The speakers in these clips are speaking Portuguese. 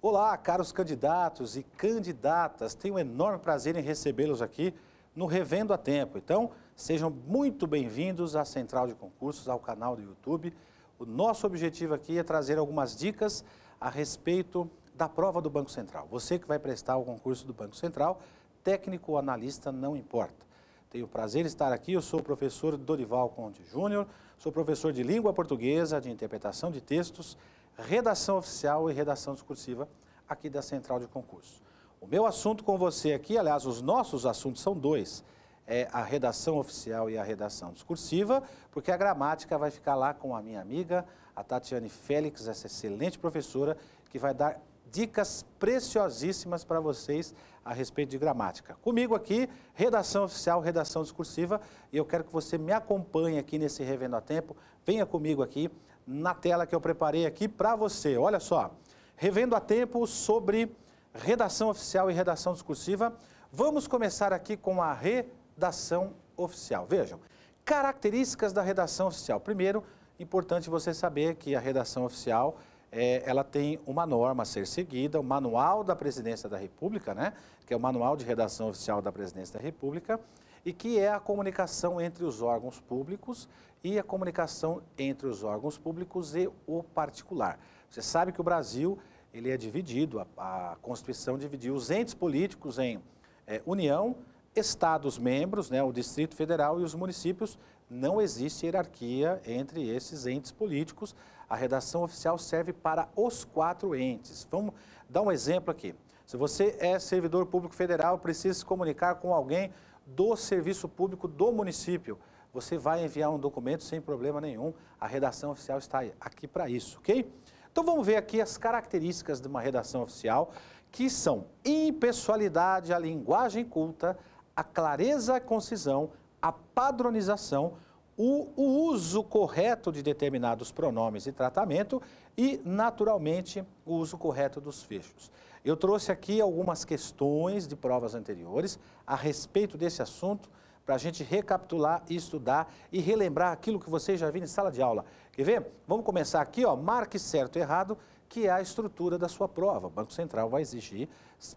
Olá, caros candidatos e candidatas. Tenho um enorme prazer em recebê-los aqui no Revendo a Tempo. Então, sejam muito bem-vindos à Central de Concursos, ao canal do YouTube. O nosso objetivo aqui é trazer algumas dicas a respeito da prova do Banco Central. Você que vai prestar o concurso do Banco Central, técnico ou analista, não importa. Tenho o prazer de estar aqui. Eu sou o professor Dorival Conte Júnior, sou professor de língua portuguesa, de interpretação de textos, redação oficial e redação discursiva aqui da Central de Concurso. O meu assunto com você aqui, aliás, os nossos assuntos são dois, é a redação oficial e a redação discursiva, porque a gramática vai ficar lá com a minha amiga, a Tatiane Félix, essa excelente professora, que vai dar dicas preciosíssimas para vocês a respeito de gramática. Comigo aqui, redação oficial, redação discursiva, e eu quero que você me acompanhe aqui nesse Revendo a Tempo. Venha comigo aqui na tela que eu preparei aqui para você. Olha só, revendo a tempo sobre redação oficial e redação discursiva, vamos começar aqui com a redação oficial. Vejam, características da redação oficial. Primeiro, importante você saber que a redação oficial é, ela tem uma norma a ser seguida, o Manual da Presidência da República, né? que é o Manual de Redação Oficial da Presidência da República, e que é a comunicação entre os órgãos públicos e a comunicação entre os órgãos públicos e o particular. Você sabe que o Brasil ele é dividido, a, a Constituição dividiu os entes políticos em é, União, Estados membros, né, o Distrito Federal e os municípios. Não existe hierarquia entre esses entes políticos. A redação oficial serve para os quatro entes. Vamos dar um exemplo aqui. Se você é servidor público federal, precisa se comunicar com alguém do serviço público do município. Você vai enviar um documento sem problema nenhum. A redação oficial está aqui para isso, ok? Então vamos ver aqui as características de uma redação oficial, que são impessoalidade, a linguagem culta, a clareza e concisão, a padronização, o, o uso correto de determinados pronomes e tratamento e, naturalmente, o uso correto dos fechos. Eu trouxe aqui algumas questões de provas anteriores a respeito desse assunto para a gente recapitular, estudar e relembrar aquilo que você já viu em sala de aula. Quer ver? Vamos começar aqui, ó, marque certo e errado, que é a estrutura da sua prova. O Banco Central vai exigir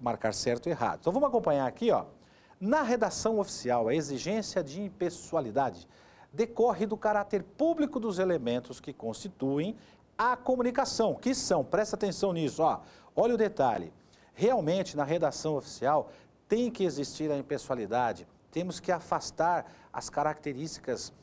marcar certo e errado. Então vamos acompanhar aqui, ó. Na redação oficial, a exigência de impessoalidade decorre do caráter público dos elementos que constituem a comunicação, que são, presta atenção nisso, ó, olha o detalhe. Realmente, na redação oficial, tem que existir a impessoalidade, temos que afastar as características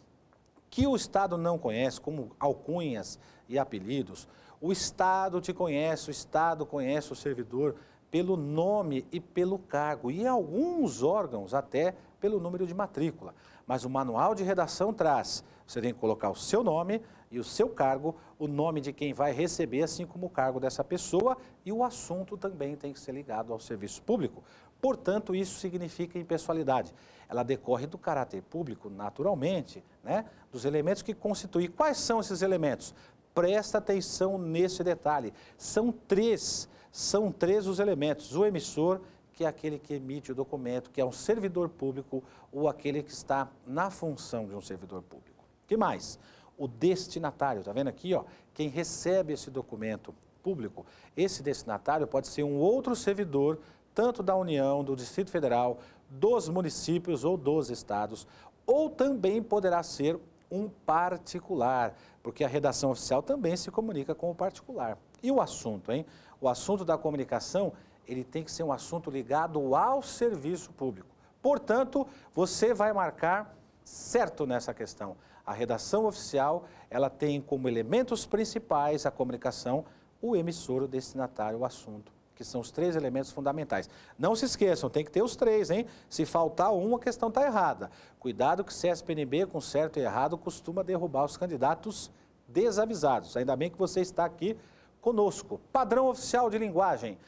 que o Estado não conhece, como alcunhas e apelidos. O Estado te conhece, o Estado conhece o servidor pelo nome e pelo cargo, e alguns órgãos até pelo número de matrícula. Mas o manual de redação traz: você tem que colocar o seu nome e o seu cargo, o nome de quem vai receber, assim como o cargo dessa pessoa, e o assunto também tem que ser ligado ao serviço público. Portanto, isso significa impessoalidade. Ela decorre do caráter público, naturalmente, né? dos elementos que constituem. Quais são esses elementos? Presta atenção nesse detalhe. São três, são três os elementos. O emissor, que é aquele que emite o documento, que é um servidor público ou aquele que está na função de um servidor público. que mais? O destinatário, está vendo aqui, ó, quem recebe esse documento público, esse destinatário pode ser um outro servidor tanto da União, do Distrito Federal, dos municípios ou dos estados, ou também poderá ser um particular, porque a redação oficial também se comunica com o particular. E o assunto, hein? O assunto da comunicação, ele tem que ser um assunto ligado ao serviço público. Portanto, você vai marcar certo nessa questão. A redação oficial, ela tem como elementos principais a comunicação, o emissor, o destinatário, o assunto que são os três elementos fundamentais. Não se esqueçam, tem que ter os três, hein? Se faltar um, a questão está errada. Cuidado que CSPNB, com certo e errado, costuma derrubar os candidatos desavisados. Ainda bem que você está aqui conosco. Padrão oficial de linguagem.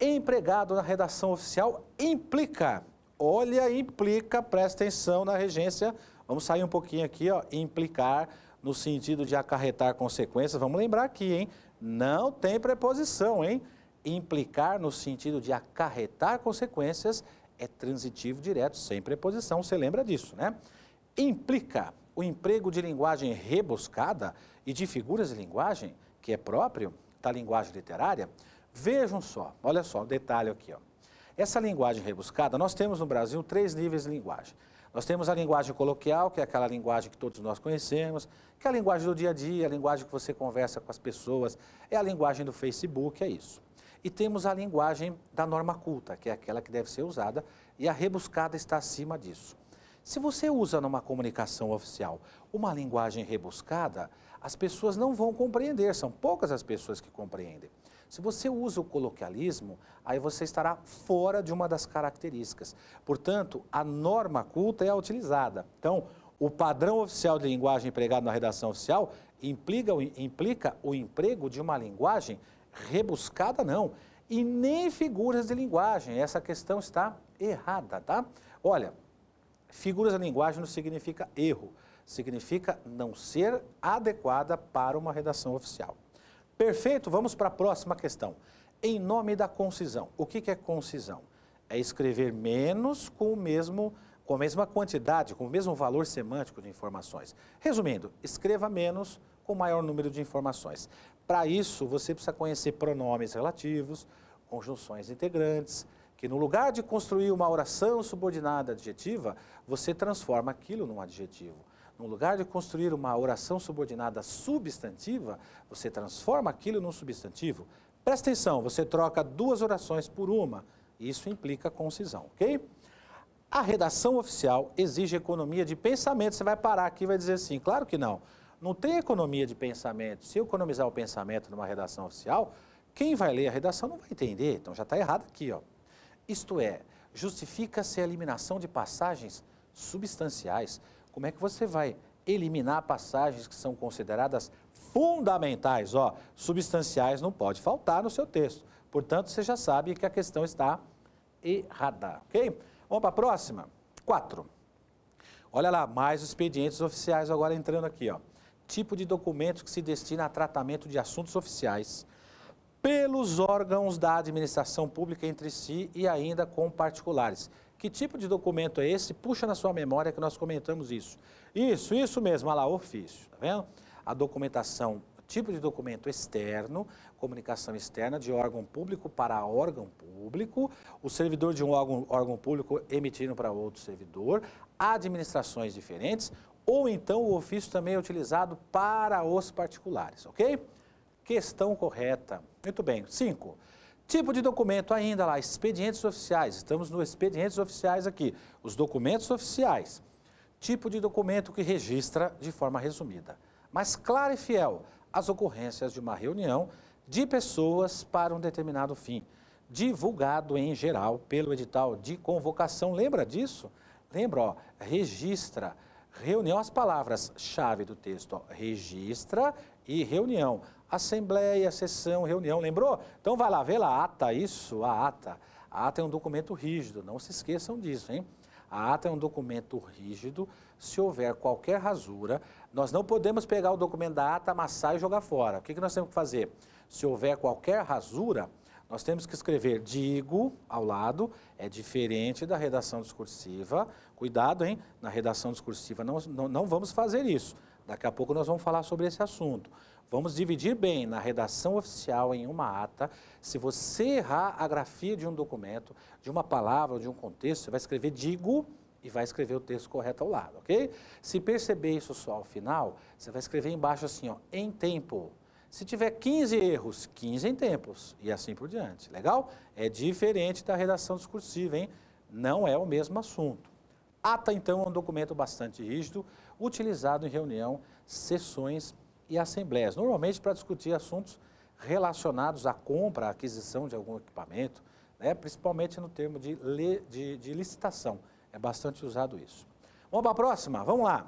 Empregado na redação oficial implica. Olha, implica, presta atenção na regência. Vamos sair um pouquinho aqui, ó. Implicar no sentido de acarretar consequências. Vamos lembrar aqui, hein? Não tem preposição, hein? Implicar no sentido de acarretar consequências é transitivo direto, sem preposição, você lembra disso, né? Implica o emprego de linguagem rebuscada e de figuras de linguagem, que é próprio da linguagem literária. Vejam só, olha só, um detalhe aqui, ó. Essa linguagem rebuscada, nós temos no Brasil três níveis de linguagem. Nós temos a linguagem coloquial, que é aquela linguagem que todos nós conhecemos, que é a linguagem do dia a dia, a linguagem que você conversa com as pessoas, é a linguagem do Facebook, é isso. E temos a linguagem da norma culta, que é aquela que deve ser usada, e a rebuscada está acima disso. Se você usa numa comunicação oficial uma linguagem rebuscada, as pessoas não vão compreender, são poucas as pessoas que compreendem. Se você usa o coloquialismo, aí você estará fora de uma das características. Portanto, a norma culta é a utilizada. Então, o padrão oficial de linguagem empregado na redação oficial implica, implica o emprego de uma linguagem rebuscada, não. E nem figuras de linguagem. Essa questão está errada, tá? Olha, figuras de linguagem não significa erro, significa não ser adequada para uma redação oficial. Perfeito, vamos para a próxima questão. Em nome da concisão. O que, que é concisão? É escrever menos com o mesmo com a mesma quantidade, com o mesmo valor semântico de informações. Resumindo, escreva menos com maior número de informações. Para isso, você precisa conhecer pronomes relativos, conjunções integrantes, que no lugar de construir uma oração subordinada adjetiva, você transforma aquilo num adjetivo. No lugar de construir uma oração subordinada substantiva, você transforma aquilo num substantivo. Presta atenção, você troca duas orações por uma. Isso implica concisão, ok? A redação oficial exige economia de pensamento. Você vai parar aqui e vai dizer assim: claro que não. Não tem economia de pensamento. Se eu economizar o pensamento numa redação oficial, quem vai ler a redação não vai entender. Então já está errado aqui, ó. Isto é, justifica-se a eliminação de passagens substanciais. Como é que você vai eliminar passagens que são consideradas fundamentais? Ó, substanciais não pode faltar no seu texto. Portanto, você já sabe que a questão está errada, ok? Vamos para a próxima? Quatro. Olha lá, mais expedientes oficiais agora entrando aqui, ó tipo de documento que se destina a tratamento de assuntos oficiais pelos órgãos da administração pública entre si e ainda com particulares. Que tipo de documento é esse? Puxa na sua memória que nós comentamos isso. Isso, isso mesmo, olha lá, ofício, tá vendo? A documentação, tipo de documento externo, comunicação externa de órgão público para órgão público, o servidor de um órgão, órgão público emitindo para outro servidor, administrações diferentes, ou então o ofício também é utilizado para os particulares, ok? Questão correta. Muito bem. 5. Tipo de documento ainda lá, expedientes oficiais. Estamos no expedientes oficiais aqui, os documentos oficiais. Tipo de documento que registra, de forma resumida, mas clara e fiel, as ocorrências de uma reunião de pessoas para um determinado fim, divulgado em geral pelo edital de convocação. Lembra disso? Lembra, ó, registra reunião, as palavras-chave do texto, ó, registra e reunião. Assembleia, sessão, reunião, lembrou? Então vai lá, vê lá, ata isso, a ata. A ata é um documento rígido, não se esqueçam disso, hein? A ata é um documento rígido, se houver qualquer rasura, nós não podemos pegar o documento da ata, amassar e jogar fora. O que, que nós temos que fazer? Se houver qualquer rasura, nós temos que escrever digo ao lado, é diferente da redação discursiva. Cuidado, hein? Na redação discursiva não, não, não vamos fazer isso. Daqui a pouco nós vamos falar sobre esse assunto. Vamos dividir bem na redação oficial, em uma ata. Se você errar a grafia de um documento, de uma palavra ou de um contexto, você vai escrever digo e vai escrever o texto correto ao lado, ok? Se perceber isso só ao final, você vai escrever embaixo assim, ó, em tempo. Se tiver 15 erros, 15 em tempos e assim por diante. Legal? É diferente da redação discursiva, hein? Não é o mesmo assunto. Ata, então, é um documento bastante rígido, utilizado em reunião, sessões e assembleias, normalmente para discutir assuntos relacionados à compra, à aquisição de algum equipamento, né? principalmente no termo de, de, de licitação. É bastante usado isso. Vamos para a próxima? Vamos lá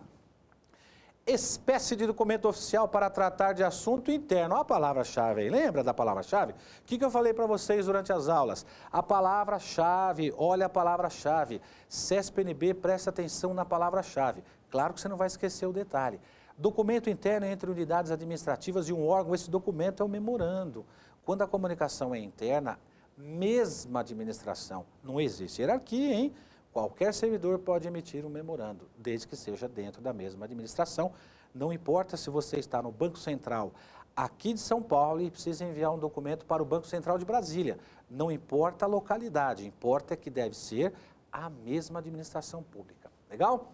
espécie de documento oficial para tratar de assunto interno. Olha a palavra-chave aí. Lembra da palavra-chave? O que, que eu falei para vocês durante as aulas? A palavra-chave, olha a palavra-chave. CESPNB, presta atenção na palavra-chave. Claro que você não vai esquecer o detalhe. Documento interno é entre unidades administrativas de um órgão, esse documento é o memorando. Quando a comunicação é interna, mesma administração, não existe hierarquia, hein? Qualquer servidor pode emitir um memorando, desde que seja dentro da mesma administração. Não importa se você está no Banco Central aqui de São Paulo e precisa enviar um documento para o Banco Central de Brasília. Não importa a localidade, importa que deve ser a mesma administração pública. Legal?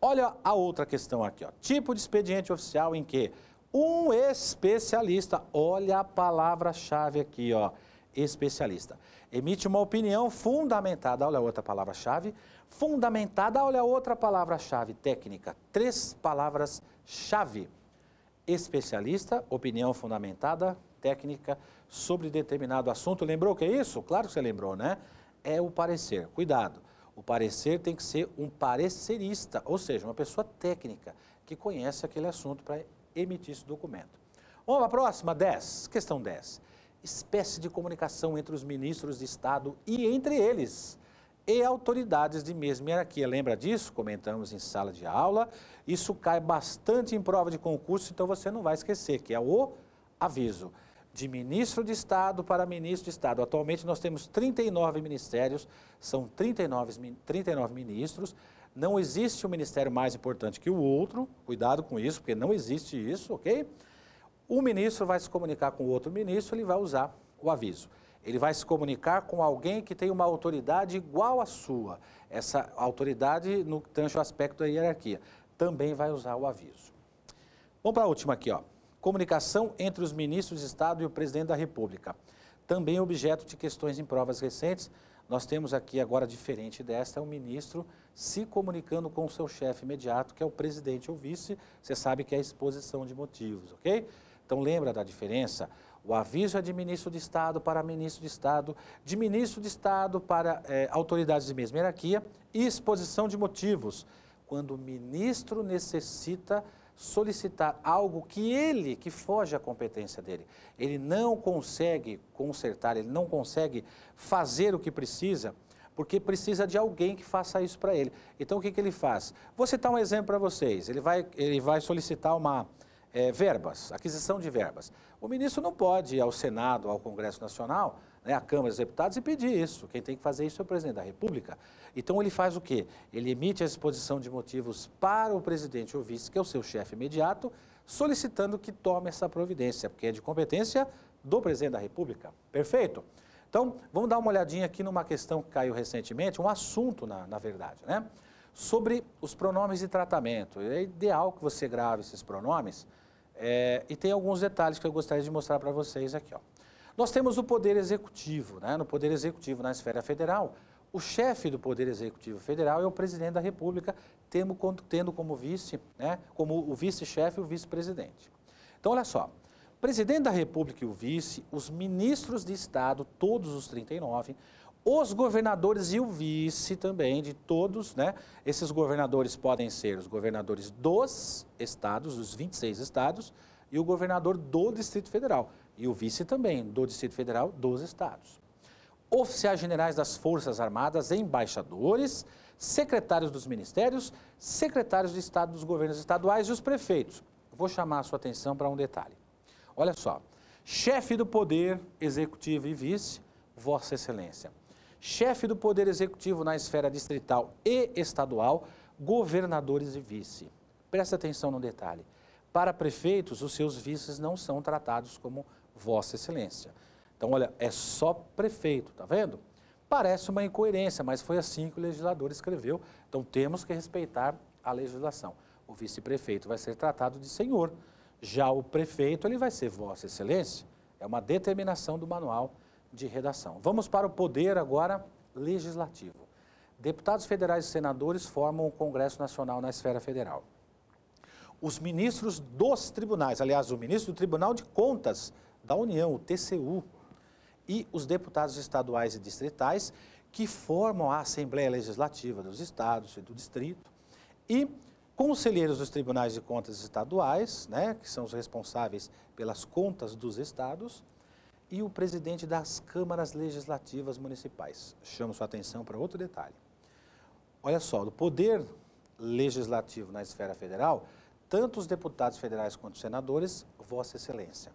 Olha a outra questão aqui, ó. Tipo de expediente oficial em que um especialista, olha a palavra-chave aqui, ó, especialista. Emite uma opinião fundamentada, olha outra palavra-chave, fundamentada, olha outra palavra-chave técnica, três palavras-chave. Especialista, opinião fundamentada, técnica sobre determinado assunto. Lembrou o que é isso? Claro que você lembrou, né? É o parecer. Cuidado. O parecer tem que ser um parecerista, ou seja, uma pessoa técnica que conhece aquele assunto para emitir esse documento. Vamos para a próxima, 10. Questão 10 espécie de comunicação entre os ministros de Estado e entre eles e autoridades de mesma hierarquia. Lembra disso? Comentamos em sala de aula. Isso cai bastante em prova de concurso, então você não vai esquecer, que é o aviso. De ministro de Estado para ministro de Estado. Atualmente nós temos 39 ministérios, são 39, 39 ministros. Não existe um ministério mais importante que o outro, cuidado com isso, porque não existe isso, ok? Um ministro vai se comunicar com outro ministro, ele vai usar o aviso. Ele vai se comunicar com alguém que tem uma autoridade igual à sua. Essa autoridade, no tange aspecto da hierarquia, também vai usar o aviso. Vamos para a última aqui, ó. Comunicação entre os ministros de Estado e o presidente da República. Também objeto de questões em provas recentes. Nós temos aqui agora, diferente desta, é o um ministro se comunicando com o seu chefe imediato, que é o presidente ou vice. Você sabe que é a exposição de motivos, ok? Então lembra da diferença? O aviso é de ministro de Estado para ministro de Estado, de ministro de Estado para é, autoridades de mesma hierarquia e exposição de motivos. Quando o ministro necessita solicitar algo que ele, que foge à competência dele, ele não consegue consertar, ele não consegue fazer o que precisa, porque precisa de alguém que faça isso para ele. Então o que, que ele faz? Vou citar um exemplo para vocês. Ele vai, ele vai solicitar uma é, verbas, aquisição de verbas. O ministro não pode ir ao Senado, ao Congresso Nacional, né, à Câmara dos Deputados e pedir isso. Quem tem que fazer isso é o presidente da República. Então ele faz o quê? Ele emite a exposição de motivos para o presidente ou vice, que é o seu chefe imediato, solicitando que tome essa providência, porque é de competência do presidente da República. Perfeito? Então, vamos dar uma olhadinha aqui numa questão que caiu recentemente, um assunto, na, na verdade, né? Sobre os pronomes de tratamento. É ideal que você grave esses pronomes é, e tem alguns detalhes que eu gostaria de mostrar para vocês aqui. Ó. Nós temos o Poder Executivo. Né? No Poder Executivo, na esfera federal, o chefe do Poder Executivo Federal é o presidente da República, tendo, tendo como vice, né, como o vice-chefe e o vice-presidente. Então, olha só. presidente da República e o vice, os ministros de Estado, todos os 39, os governadores e o vice também de todos, né? Esses governadores podem ser os governadores dos estados, dos 26 estados, e o governador do Distrito Federal. E o vice também do Distrito Federal dos estados. Oficiais generais das Forças Armadas, embaixadores, secretários dos ministérios, secretários de Estado dos governos estaduais e os prefeitos. Vou chamar a sua atenção para um detalhe. Olha só, chefe do Poder Executivo e vice, Vossa Excelência chefe do Poder Executivo na esfera distrital e estadual, governadores e vice. Preste atenção no detalhe. Para prefeitos, os seus vices não são tratados como Vossa Excelência. Então, olha, é só prefeito, tá vendo? Parece uma incoerência, mas foi assim que o legislador escreveu. Então, temos que respeitar a legislação. O vice-prefeito vai ser tratado de senhor. Já o prefeito, ele vai ser Vossa Excelência. É uma determinação do manual de redação. Vamos para o poder agora legislativo. Deputados federais e senadores formam o Congresso Nacional na esfera federal. Os ministros dos tribunais, aliás, o ministro do Tribunal de Contas da União, o TCU, e os deputados estaduais e distritais, que formam a Assembleia Legislativa dos Estados e do Distrito, e conselheiros dos tribunais de contas estaduais, né, que são os responsáveis pelas contas dos estados, e o presidente das câmaras legislativas municipais. Chamo sua atenção para outro detalhe. Olha só, do poder legislativo na esfera federal, tanto os deputados federais quanto os senadores, Vossa Excelência.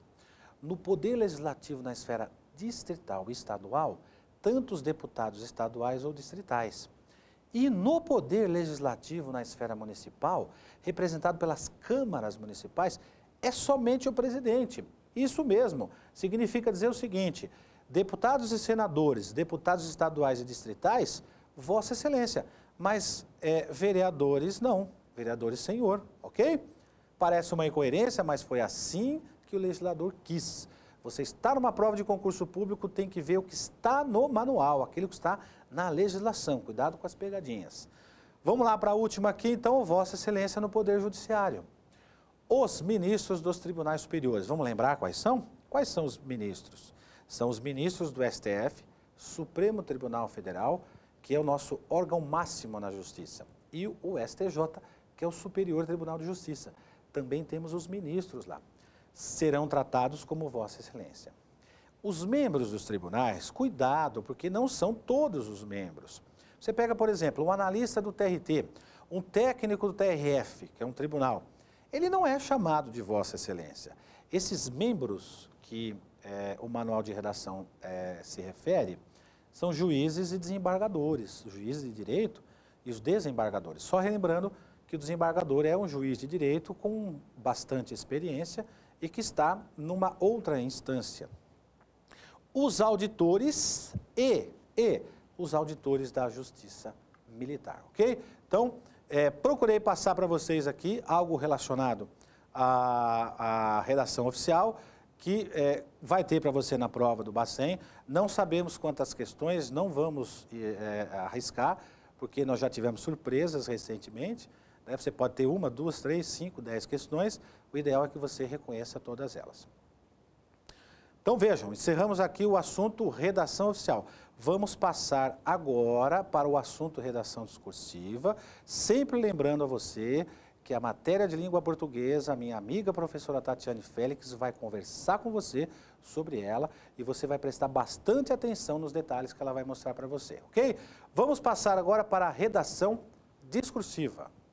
No poder legislativo na esfera distrital e estadual, tanto os deputados estaduais ou distritais. E no poder legislativo na esfera municipal, representado pelas câmaras municipais, é somente o presidente. Isso mesmo. Significa dizer o seguinte: deputados e senadores, deputados estaduais e distritais, Vossa Excelência, mas é, vereadores não, vereadores senhor, ok? Parece uma incoerência, mas foi assim que o legislador quis. Você está numa prova de concurso público, tem que ver o que está no manual, aquilo que está na legislação. Cuidado com as pegadinhas. Vamos lá para a última aqui, então, Vossa Excelência no Poder Judiciário os ministros dos tribunais superiores. Vamos lembrar quais são? Quais são os ministros? São os ministros do STF, Supremo Tribunal Federal, que é o nosso órgão máximo na justiça, e o STJ, que é o Superior Tribunal de Justiça. Também temos os ministros lá. Serão tratados como Vossa Excelência. Os membros dos tribunais, cuidado, porque não são todos os membros. Você pega, por exemplo, um analista do TRT, um técnico do TRF, que é um tribunal, ele não é chamado de Vossa Excelência. Esses membros que é, o manual de redação é, se refere são juízes e desembargadores, juízes de direito e os desembargadores. Só relembrando que o desembargador é um juiz de direito com bastante experiência e que está numa outra instância. Os auditores e, e os auditores da Justiça Militar, ok? Então, é, procurei passar para vocês aqui algo relacionado à, à redação oficial, que é, vai ter para você na prova do Bacen. Não sabemos quantas questões, não vamos é, é, arriscar, porque nós já tivemos surpresas recentemente. Né? Você pode ter uma, duas, três, cinco, dez questões. O ideal é que você reconheça todas elas. Então vejam, encerramos aqui o assunto redação oficial. Vamos passar agora para o assunto redação discursiva, sempre lembrando a você que a matéria de língua portuguesa, a minha amiga professora Tatiane Félix vai conversar com você sobre ela e você vai prestar bastante atenção nos detalhes que ela vai mostrar para você, ok? Vamos passar agora para a redação discursiva.